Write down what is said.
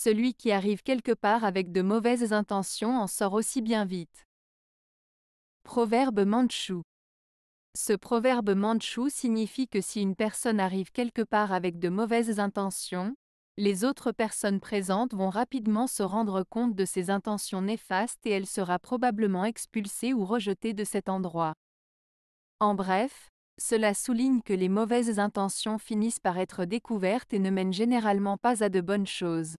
Celui qui arrive quelque part avec de mauvaises intentions en sort aussi bien vite. Proverbe mandchou. Ce proverbe mandchou signifie que si une personne arrive quelque part avec de mauvaises intentions, les autres personnes présentes vont rapidement se rendre compte de ses intentions néfastes et elle sera probablement expulsée ou rejetée de cet endroit. En bref, cela souligne que les mauvaises intentions finissent par être découvertes et ne mènent généralement pas à de bonnes choses.